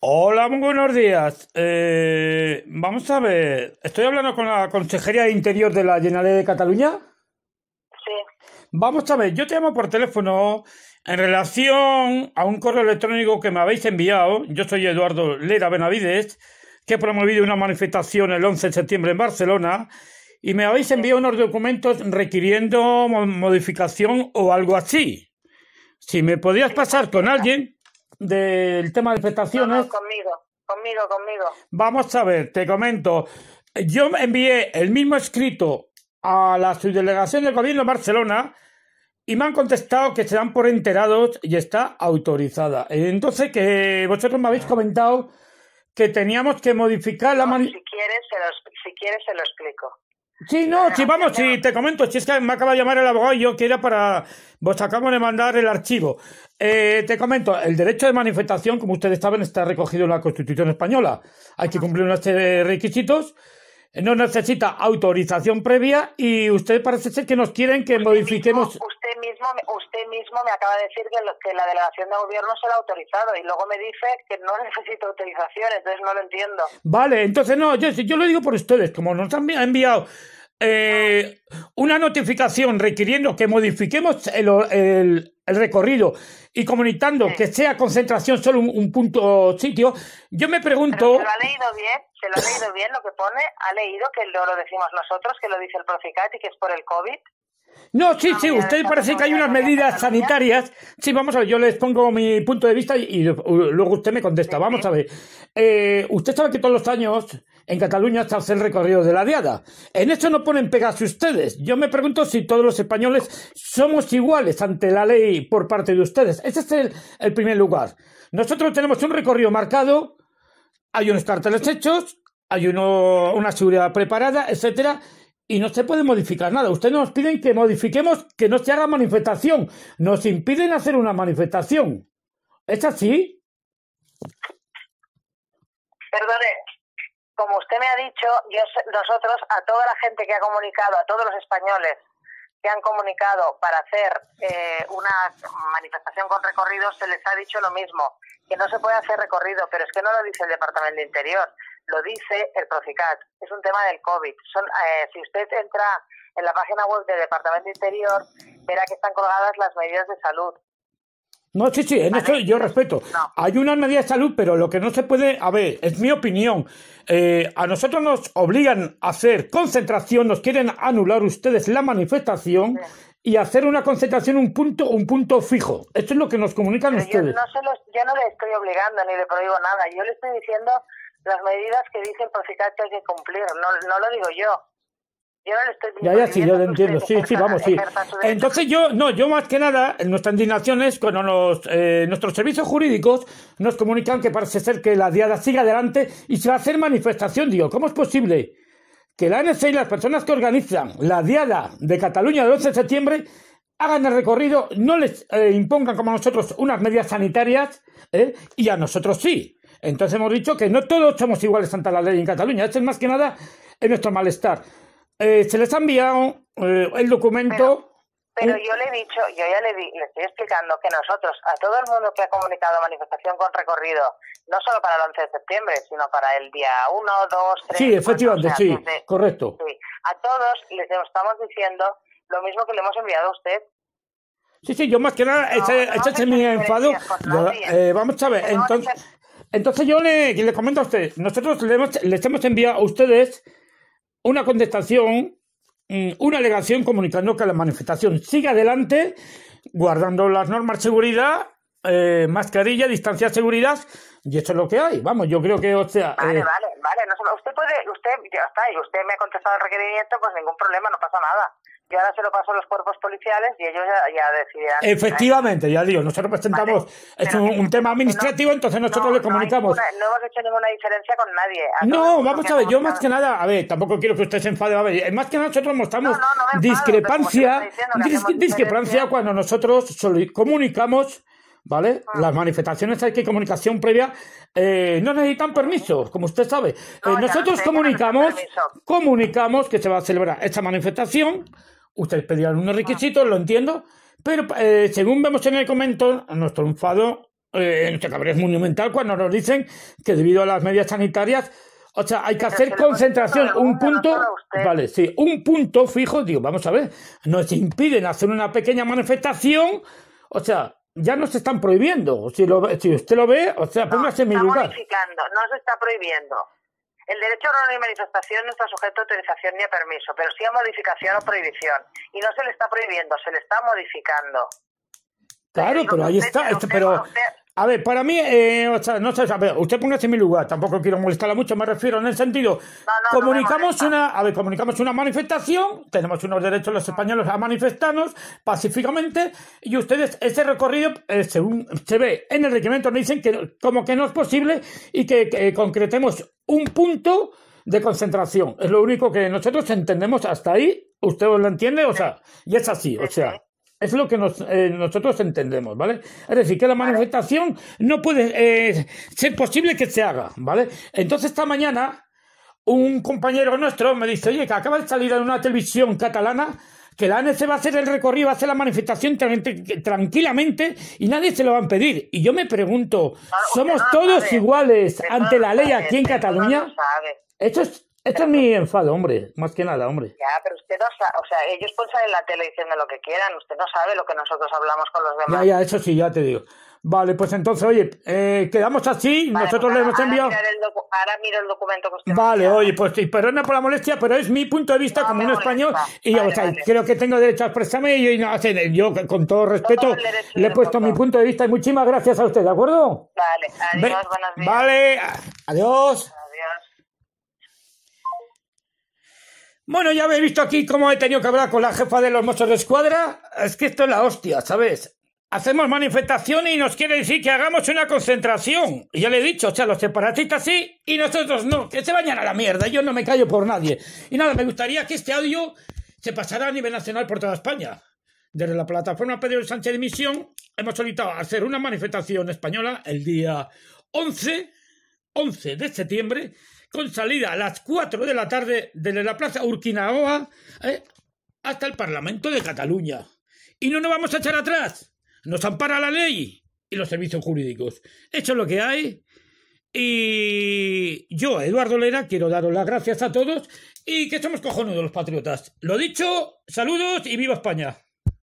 Hola, muy buenos días. Eh, vamos a ver, estoy hablando con la Consejería de Interior de la Generalitat de Cataluña. Sí. Vamos a ver, yo te llamo por teléfono en relación a un correo electrónico que me habéis enviado. Yo soy Eduardo Lera Benavides, que he promovido una manifestación el 11 de septiembre en Barcelona y me habéis enviado unos documentos requiriendo modificación o algo así. Si me podías pasar con alguien del tema de expectaciones conmigo, conmigo, conmigo. Vamos a ver, te comento. Yo envié el mismo escrito a la subdelegación del gobierno de Barcelona y me han contestado que se dan por enterados y está autorizada. Entonces, que vosotros me habéis comentado que teníamos que modificar la... si, quieres, si quieres, se lo explico. Sí, no, sí, vamos, si te comento, si es que me acaba de llamar el abogado y yo quiero para. Vos pues acabo de mandar el archivo. Eh, te comento, el derecho de manifestación, como ustedes saben, está recogido en la Constitución Española. Hay que ah. cumplir unos requisitos no necesita autorización previa y usted parece ser que nos quieren que modifiquemos. usted mismo, usted mismo me acaba de decir que, la delegación de gobierno se la ha autorizado y luego me dice que no necesita autorización, entonces no lo entiendo. Vale, entonces no, yo, yo lo digo por ustedes, como nos han enviado eh, una notificación requiriendo que modifiquemos el, el recorrido y comunicando que sea concentración solo un, punto sitio, yo me pregunto... se lo ha leído bien, se lo ha leído bien lo que pone, ha leído que lo decimos nosotros, que lo dice el Proficat y que es por el COVID. No, sí, sí, usted parece que hay unas medidas sanitarias. Sí, vamos a ver, yo les pongo mi punto de vista y, luego usted me contesta. Vamos a ver. Eh, usted sabe que todos los años en Cataluña hasta hacer el recorrido de la diada. En esto no ponen pegas ustedes. Yo me pregunto si todos los españoles somos iguales ante la ley por parte de ustedes. Ese es el, primer lugar. Nosotros tenemos un recorrido marcado, hay unos carteles hechos, hay una seguridad preparada, etcétera, y no se puede modificar nada. Ustedes nos piden que modifiquemos, que no se haga manifestación. Nos impiden hacer una manifestación. ¿Es así? Perdone, como usted me ha dicho, yo, nosotros a toda la gente que ha comunicado, a todos los españoles que han comunicado para hacer eh, una manifestación con recorrido, se les ha dicho lo mismo, que no se puede hacer recorrido, pero es que no lo dice el Departamento de Interior, lo dice el Proficat. Es un tema del COVID. Son, eh, si usted entra en la página web del Departamento de Interior, verá que están colgadas las medidas de salud. No, sí, sí, en eso yo respeto. Hay una medida de salud, pero lo que no se puede, a ver, es mi opinión. Eh, a nosotros nos obligan a hacer concentración, nos quieren anular ustedes la manifestación y hacer una concentración, un punto, un punto fijo. Esto es lo que nos comunican ustedes. Yo no, se le estoy obligando ni le prohíbo nada. Yo le estoy diciendo las medidas que dicen por si que hay que cumplir. no lo digo yo ya, ya, sí, yo lo entiendo. Sí, sí, vamos, sí. Entonces yo, no, yo más que nada, nuestra indignación es cuando eh, nuestros servicios jurídicos nos comunican que parece ser que la diada sigue adelante y se va a hacer manifestación. Digo, ¿cómo es posible que la ANC y las personas que organizan la diada de Cataluña del 11 de septiembre hagan el recorrido, no les eh, impongan como a nosotros unas medidas sanitarias, eh, y a nosotros sí. Entonces hemos dicho que no todos somos iguales ante la ley en Cataluña. Este es más que nada en nuestro malestar. Eh, se les ha enviado eh, el documento. Pero, yo le he dicho, yo ya le, estoy explicando que nosotros, a todo el mundo que ha comunicado manifestación con recorrido, no solo para el 11 de septiembre, sino para el día 1, 2, 3. Sí, efectivamente, sí, correcto. a todos les estamos diciendo lo mismo que le hemos enviado a usted. Sí, sí, yo más que nada, no, este, este mi enfado. Eh, vamos a ver, pues entonces, entonces yo le, le comento a usted, nosotros le hemos, les hemos enviado a ustedes una contestación, mm, una alegación comunicando que la manifestación sigue adelante, guardando las normas de seguridad, eh, mascarilla, distancia de seguridad, y esto es lo que hay. Vamos, yo creo que, o sea. Vale, eh, vale, vale. No, usted puede, usted, ya está, y usted me ha contestado el requerimiento, pues ningún problema, no pasa nada. Yo ahora se lo paso a los cuerpos policiales y ellos ya, ya Efectivamente, ya digo, nosotros presentamos es un, tema administrativo, entonces nosotros le comunicamos. No, hemos hecho ninguna diferencia con nadie. No, vamos a ver, yo más que nada, a ver, tampoco quiero que usted se enfade, a ver, más que nada nosotros mostramos discrepancia, discrepancia cuando nosotros comunicamos. ¿vale? Ah. Las manifestaciones hay que comunicación previa, eh, no necesitan permiso, como usted sabe. Eh, nosotros comunicamos, comunicamos que se va a celebrar esta manifestación, Ustedes pedían unos ah. requisitos, lo entiendo, pero eh, según vemos en el comentario, nuestro enfado, eh, nuestro monumental cuando nos dicen que debido a las medidas sanitarias, o sea, hay que hacer concentración, un punto, vale, sí, un punto fijo, digo, vamos a ver, nos impiden hacer una pequeña manifestación, o sea, ya nos están prohibiendo. Si, lo, si usted lo ve, o sea, póngase en mi lugar. no se está prohibiendo. El derecho a reunión y manifestación no está sujeto a autorización ni a permiso, pero sí a modificación o prohibición. Y no se le está prohibiendo, se le está modificando. Claro, pero ahí está. Este, pero, a ver, para mí, eh, o sea, no sé, a ver, usted póngase en mi lugar, tampoco quiero molestarla mucho, me refiero en el sentido, comunicamos una, a ver, comunicamos una manifestación, tenemos unos derechos los ah. españoles a manifestarnos pacíficamente, y ustedes, ese recorrido, eh, según se ve en el reglamento, nos dicen que como que no es posible y que eh, concretemos un punto de concentración. Es lo único que nosotros entendemos hasta ahí, usted lo entiende, o sea, y es así, o sea. Este, es lo que eh, nosotros entendemos, ¿vale? Es decir, que la manifestación no puede eh, ser posible que se haga, ¿vale? Entonces esta mañana un compañero nuestro me dice, oye, que acaba de salir en una televisión catalana que la ANC va a hacer el recorrido, va a hacer la manifestación tranquilamente y nadie se lo va a impedir. Y yo me pregunto, ¿somos todos iguales ante la ley aquí en Cataluña? es esto es mi enfado, hombre, más que nada, hombre. Ya, pero usted no sabe, o sea, ellos pueden salir en la tele diciendo lo que quieran, usted no sabe lo que nosotros hablamos con los demás. Ya, ya, eso sí, ya te digo. Vale, pues entonces, oye, eh, quedamos así, pues nosotros les le hemos enviado... Ahora, miro el documento que usted Vale, oye, pues sí, perdona por la molestia, pero es mi punto de vista como un español y yo, o sea, creo que tengo derecho a expresarme y yo, yo con todo respeto le he puesto mi punto de vista y muchísimas gracias a usted, ¿de acuerdo? Vale, adiós, Vale, adiós. Bueno, ya habéis visto aquí cómo he tenido que hablar con la jefa de los mozos de escuadra. Es que esto es la hostia, ¿sabes? Hacemos manifestaciones y nos quiere decir que hagamos una concentración. Y ya le he dicho, o sea, los separatistas sí y nosotros no. Que se vayan a la mierda, yo no me callo por nadie. Y nada, me gustaría que este audio se pasara a nivel nacional por toda España. Desde la plataforma Pedro Sánchez de Misión hemos solicitado hacer una manifestación española el día 11, 11 de septiembre con salida a las 4 de la tarde desde la Plaza Urquinaoa eh, hasta el Parlamento de Cataluña. Y no nos vamos a echar atrás. Nos ampara la ley y los servicios jurídicos. Eso es lo que hay. Y yo, Eduardo Lera, quiero daros las gracias a todos y que somos cojonudos los patriotas. Lo dicho, saludos y viva España.